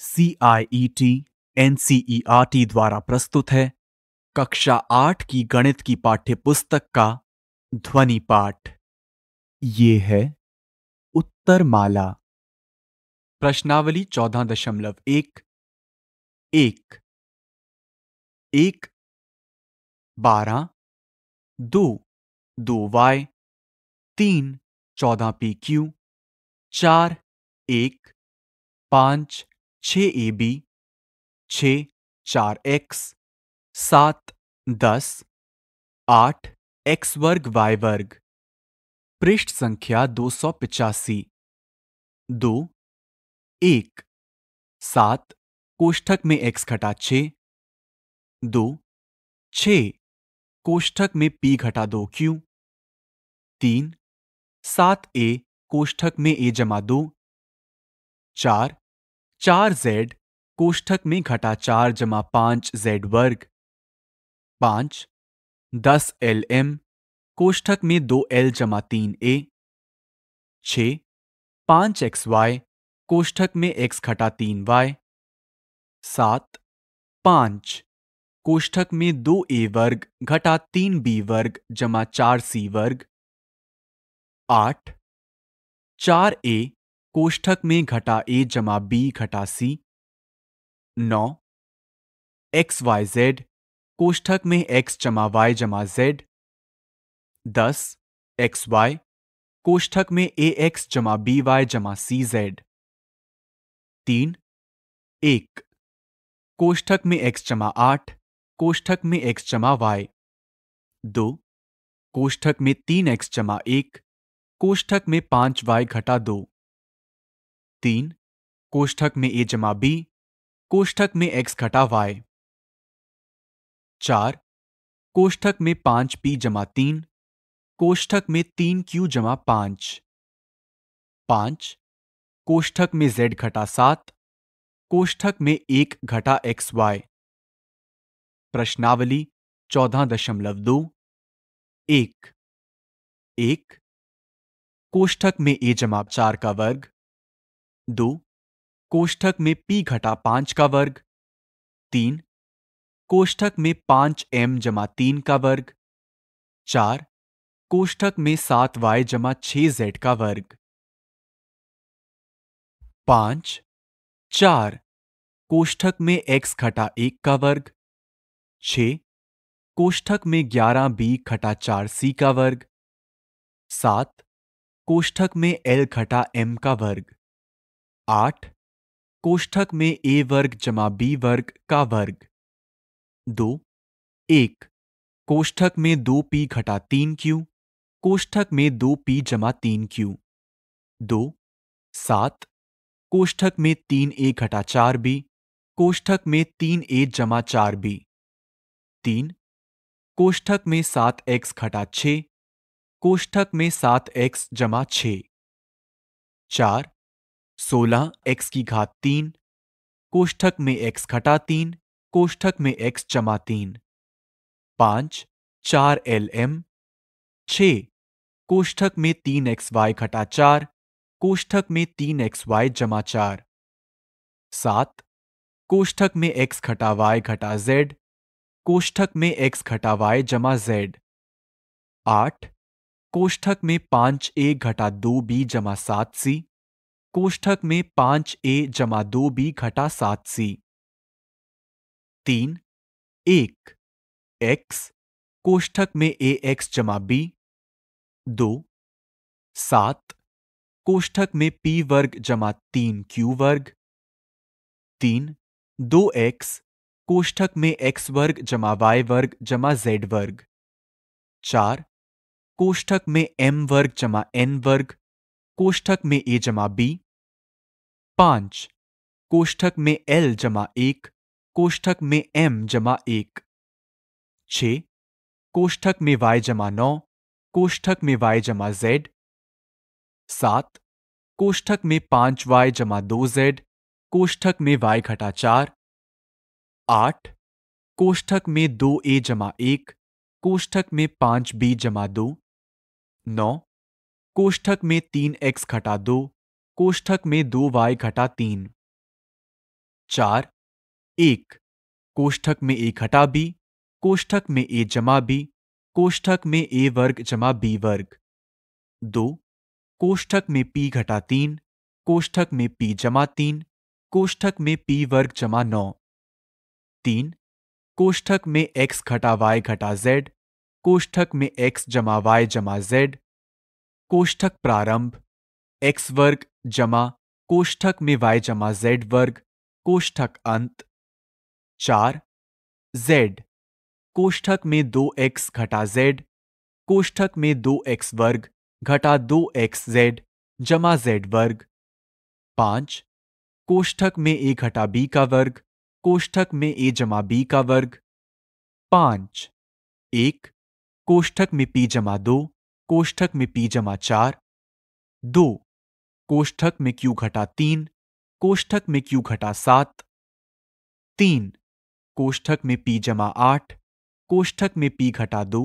C I T N C E R T द्वारा प्रस्तुत है कक्षा आठ की गणित की पाठ्य पुस्तक का ध्वनि पाठ ये है उत्तर माला प्रश्नावली चौदह दशमलव एक एक एक बारह दो दो वाई तीन चौदह पी क्यू चार एक पांच छ ए बी छ चार एक्स सात दस आठ एक्स वर्ग वाई वर्ग पृष्ठ संख्या दो सौ पिचासी दो एक सात कोष्ठक में एक्स घटा छ दो छ कोष्ठक में पी घटा दो क्यू तीन सात ए कोष्ठक में ए जमा दो चार चार जेड कोष्ठक में घटा चार जमा पांच जेड वर्ग पांच दस एल एम कोष्ठक में दो एल जमा तीन ए छ पांच एक्स वाई कोष्ठक में एक्स घटा तीन वाई सात पांच कोष्ठक में दो ए वर्ग घटा तीन बी वर्ग जमा चार सी वर्ग आठ चार ए कोष्ठक में घटा ए जमा बी घटा सी नौ एक्स वाई जेड कोष्ठक में एक्स जमा वाई जमा जेड दस एक्स वाई कोष्ठक में ए एक्स जमा बी वाई जमा सी जेड तीन एक कोष्ठक में एक्स जमा आठ कोष्ठक में एक्स जमा वाई दो कोष्ठक में तीन एक्स जमा एक कोष्ठक में पांच वाई घटा दो तीन कोष्ठक में ए जमा बी कोष्ठक में एक्स घटा वाई चार कोष्ठक में पांच पी जमा तीन कोष्ठक में तीन क्यू जमा पांच पांच कोष्ठक में जेड घटा सात कोष्ठक में एक घटा एक्स वाई प्रश्नावली चौदह दशमलव दो एक एक कोष्ठक में ए जमा चार का वर्ग दो कोष्ठक में पी घटा पांच का वर्ग तीन कोष्ठक में पांच एम जमा तीन का वर्ग चार कोष्ठक में सात वाई जमा छह जेड का वर्ग पांच चार कोष्ठक में एक्स घटा एक का वर्ग छ कोष्ठक में ग्यारह बी घटा चार सी का वर्ग सात कोष्ठक में एल घटा एम का वर्ग आठ कोष्ठक में ए वर्ग जमा बी वर्ग का वर्ग दो एक कोष्ठक में दो पी घटा तीन क्यू कोष्ठक में दो पी जमा तीन क्यू दो सात कोष्ठक में तीन ए घटा चार बी कोष्ठक में तीन ए जमा चार बी तीन कोष्ठक में सात एक्स घटा छ कोष्ठक में सात एक्स जमा छ चार सोलह एक्स की घात तीन कोष्ठक में एक्स घटा तीन कोष्ठक में एक्स जमा तीन पांच चार एल एम छ कोष्ठक में तीन एक्स वाई घटा चार कोष्ठक में तीन एक्स वाई जमा चार सात कोष्ठक में एक्स घटा वाई घटा जेड कोष्ठक में एक्स घटा वाई जमा जेड आठ कोष्ठक में पांच ए घटा दो बी जमा सात सी कोष्ठक में पांच ए जमा दो बी घटा सात सी तीन एक एक्स कोष्ठक में ए एक्स जमा बी दो सात कोष्ठक में पी वर्ग जमा तीन क्यू वर्ग तीन दो एक्स कोष्ठक में एक्स वर्ग जमा वाई वर्ग जमा जेड वर्ग चार कोष्ठक में एम वर्ग जमा एन वर्ग कोष्ठक में ए जमा बी पांच कोष्ठक में एल जमा एक कोष्ठक में एम जमा एक छ कोष्ठक में वाई जमा नौ कोष्ठक में वाई जमा जेड सात कोष्ठक में पांच वाई जमा दो जेड कोष्ठक में वाई घटा चार आठ कोष्ठक में दो ए जमा एक कोष्ठक में पांच बी जमा दो नौ कोष्ठक में तीन एक्स घटा दो कोष्ठक में दो वाय घटा तीन चार एक कोष्ठक में ए घटा बी कोष्ठक में ए जमा बी कोष्ठक में ए वर्ग जमा बी वर्ग दो कोष्ठक में पी घटा तीन कोष्ठक में पी जमा तीन कोष्ठक में पी वर्ग जमा नौ तीन कोष्ठक में एक्स घटा वाई घटा जेड कोष्ठक में एक्स जमा वाई जमा जेड कोष्ठक प्रारंभ एक्स वर्ग जमा कोष्ठक में वाई जमा जेड वर्ग कोष्ठक अंत चार जेड कोष्ठक में दो एक्स घटा जेड कोष्ठक में दो एक्स वर्ग घटा दो एक्स जेड जमा जेड वर्ग पांच कोष्ठक में ए घटा बी का वर्ग कोष्ठक में ए जमा बी का वर्ग पांच एक कोष्ठक में पी जमा दो कोष्ठक में पी जमा चार दो कोष्ठक में क्यू घटा तीन कोष्ठक में क्यू घटा सात तीन कोष्ठक में पी जमा आठ कोष्ठक में पी घटा दो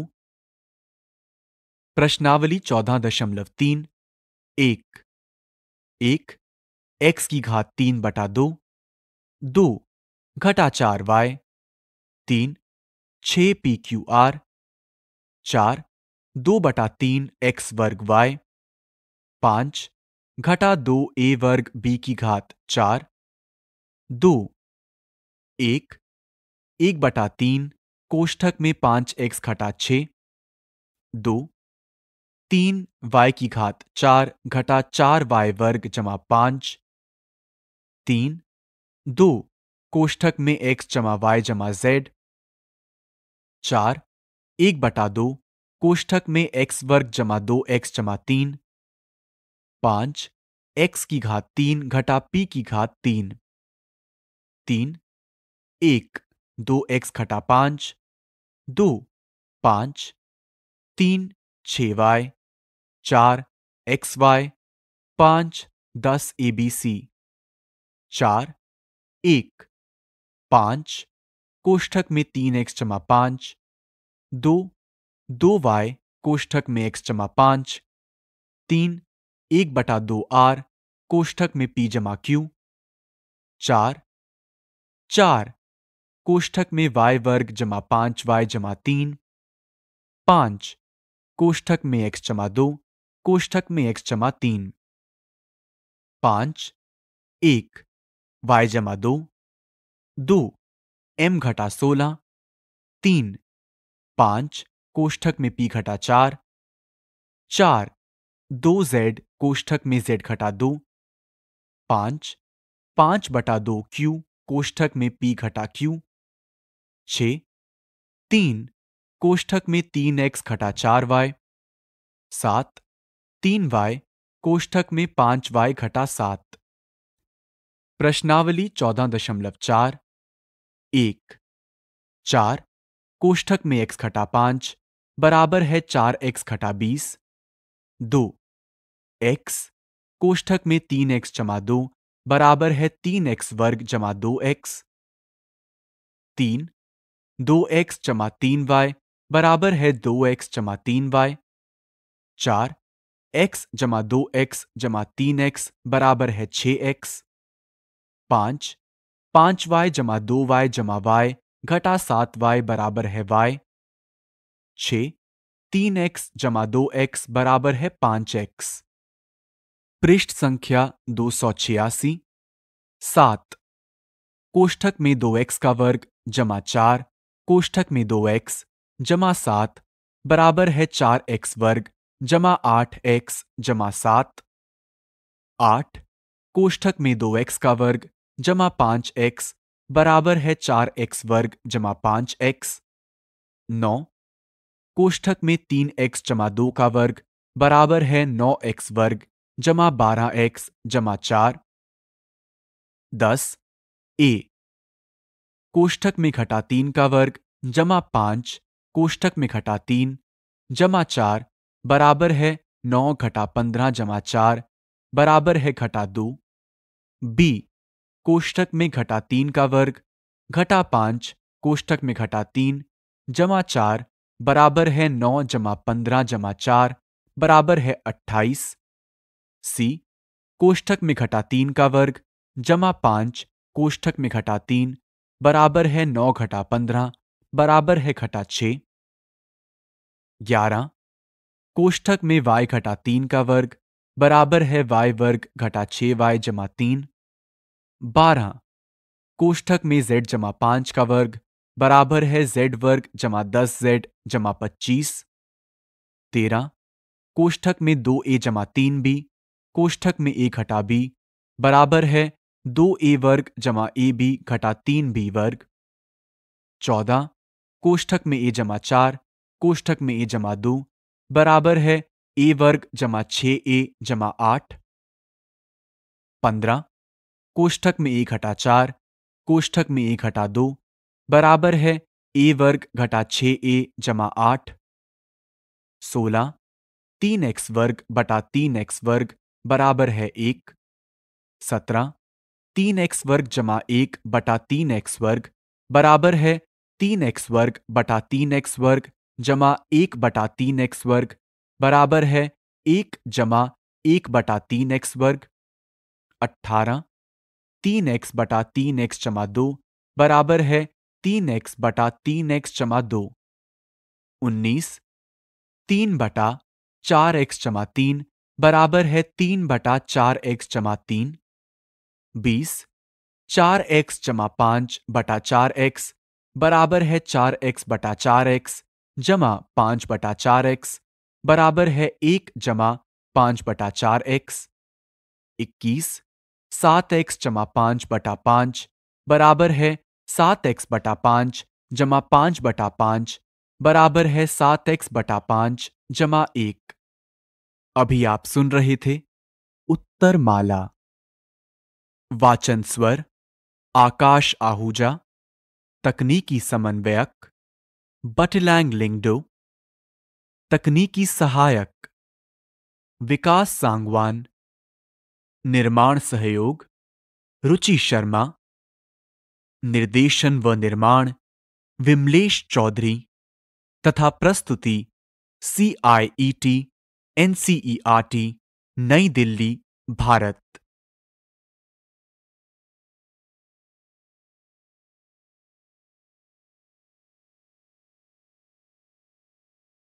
प्रश्नावली चौदह दशमलव तीन एक एक एक्स की घात तीन बटा दो दो घटा चार वाई तीन छ पी क्यू आर चार दो बटा तीन एक्स वर्ग वाई पांच घटा दो ए वर्ग बी की घात चार दो एक एक बटा तीन कोष्ठक में पांच एक्स घटा छ दो तीन वाई की घात चार घटा चार वाई वर्ग जमा पांच तीन दो कोष्ठक में एक्स जमा वाई जमा जेड चार एक बटा दो कोष्ठक में एक्स वर्ग जमा दो एक्स जमा तीन पांच एक्स की घात तीन घटा पी की घात तीन तीन एक दो एक्स घटा पांच दो पांच तीन छ वाई चार एक्स वाई पांच दस ए बी सी चार एक पांच कोष्ठक में तीन एक्स जमा पांच दो दो वाई कोष्ठक में एक्स जमा पांच तीन एक बटा दो आर कोष्ठक में पी जमा क्यू चार चार कोष्ठक में वाई वर्ग जमा पांच वाई जमा तीन पांच कोष्ठक में एक्स जमा दो कोष्ठक में एक्स जमा तीन पांच एक वाई जमा दो दो एम घटा सोलह तीन पांच कोष्ठक में पी घटा चार चार दो जेड कोष्ठक में जेड घटा दो पांच पांच बटा दो क्यू कोष्ठक में पी घटा क्यू छ तीन कोष्ठक में तीन एक्स घटा चार वाई सात तीन वाई कोष्ठक में पांच वाई घटा सात प्रश्नावली चौदह दशमलव चार एक चार कोष्ठक में एक्स घटा पांच बराबर है चार एक्स घटा बीस दो एक्स कोष्ठक में तीन एक्स जमा दो बराबर है तीन एक्स वर्ग जमा दो एक्स तीन दो एक्स जमा तीन वाई बराबर है दो एक्स जमा तीन वाई चार एक्स जमा दो एक्स जमा तीन एक्स बराबर है छ एक्स पांच पांच वाई जमा दो वाई जमा वाई घटा सात वाई बराबर है वाई छ तीन एक्स जमा दो एक्स बराबर है पांच एक्स पृष्ठ संख्या दो सौ छियासी सात कोष्ठक में दो एक्स का वर्ग जमा चार कोष्ठक में दो एक्स जमा सात बराबर है चार एक्स वर्ग जमा आठ एक्स जमा सात आठ कोष्ठक में दो एक्स का वर्ग जमा पांच एक्स बराबर है चार एक्स वर्ग जमा पांच एक्स नौ कोष्ठक में तीन एक्स जमा दो का वर्ग बराबर है नौ एक्स वर्ग जमा बारह एक्स जमा चार दस ए कोष्ठक में घटा तीन का वर्ग जमा पांच कोष्ठक में घटा तीन जमा चार बराबर है नौ घटा पंद्रह जमा चार बराबर है घटा दो बी कोष्ठक में घटा तीन का वर्ग घटा पांच कोष्ठक में घटा तीन जमा चार बराबर है नौ जमा पंद्रह जमा चार बराबर है अट्ठाईस सी कोष्ठक में घटा तीन का वर्ग जमा पांच कोष्ठक में घटा तीन बराबर है नौ घटा पंद्रह बराबर है घटा छ ग्यारह कोष्ठक में वाई घटा तीन का वर्ग बराबर है वाई वर्ग घटा छ वाई जमा तीन बारह कोष्ठक में जेड जमा पांच का वर्ग बराबर है जेड वर्ग जमा दस जेड जमा पच्चीस तेरह कोष्ठक में दो ए जमा तीन बी कोष्ठक में एक घटा बी बराबर है दो ए वर्ग जमा ए बी घटा तीन बी वर्ग चौदह कोष्ठक में ए जमा चार कोष्ठक में ए जमा दो बराबर है ए वर्ग जमा छ ए जमा आठ पंद्रह कोष्ठक में ए घटा चार कोष्ठक में ए घटा दो बराबर है ए वर्ग घटा छ ए जमा आठ सोलह तीन एक्स वर्ग बटा तीन एक्स वर्ग बराबर है एक सत्रह तीन एक्स वर्ग जमा एक बटा तीन एक्स वर्ग बराबर है तीन एक्स वर्ग बटा तीन एक्स वर्ग जमा एक बटा तीन एक्स वर्ग बराबर है एक जमा एक बटा तीन एक्स वर्ग अट्ठारह तीन एक्स बटा तीन एक्स जमा दो बराबर है तीन एक्स बटा तीन एक्स जमा दो उन्नीस तीन बटा चार एक्स जमा तीन बराबर है तीन बटा चार एक्स जमा तीन बीस चार एक्स जमा पांच बटा चार एक्स बराबर है चार एक्स बटा चार एक्स जमा पांच बटा चार एक्स बराबर है एक जमा पांच बटा चार एक्स इक्कीस सात एक्स जमा पांच बटा पांच बराबर है सात एक्स बटा पांच जमा पांच बटा पांच बराबर है सात एक्स बटा पांच जमा एक अभी आप सुन रहे थे उत्तर माला वाचन स्वर आकाश आहूजा तकनीकी समन्वयक बटलैंग लिंगडो तकनीकी सहायक विकास सांगवान निर्माण सहयोग रुचि शर्मा निर्देशन व निर्माण विमलेश चौधरी तथा प्रस्तुति सी आई ई टी एन नई दिल्ली भारत